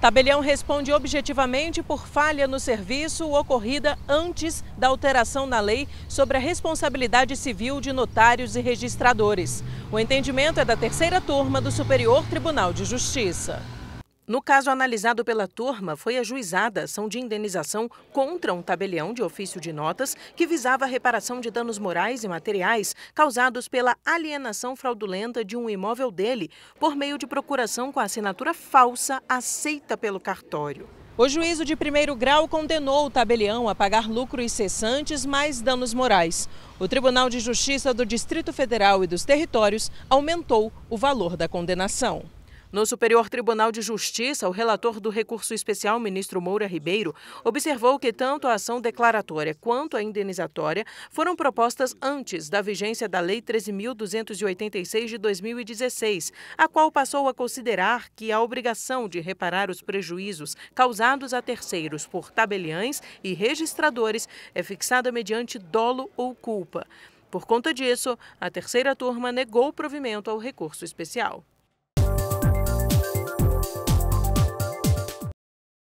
Tabelião responde objetivamente por falha no serviço ocorrida antes da alteração na lei sobre a responsabilidade civil de notários e registradores. O entendimento é da terceira turma do Superior Tribunal de Justiça. No caso analisado pela turma, foi ajuizada ação de indenização contra um tabelião de ofício de notas que visava a reparação de danos morais e materiais causados pela alienação fraudulenta de um imóvel dele por meio de procuração com assinatura falsa aceita pelo cartório. O juízo de primeiro grau condenou o tabelião a pagar lucros cessantes mais danos morais. O Tribunal de Justiça do Distrito Federal e dos Territórios aumentou o valor da condenação. No Superior Tribunal de Justiça, o relator do recurso especial, ministro Moura Ribeiro, observou que tanto a ação declaratória quanto a indenizatória foram propostas antes da vigência da Lei 13.286 de 2016, a qual passou a considerar que a obrigação de reparar os prejuízos causados a terceiros por tabeliães e registradores é fixada mediante dolo ou culpa. Por conta disso, a terceira turma negou provimento ao recurso especial.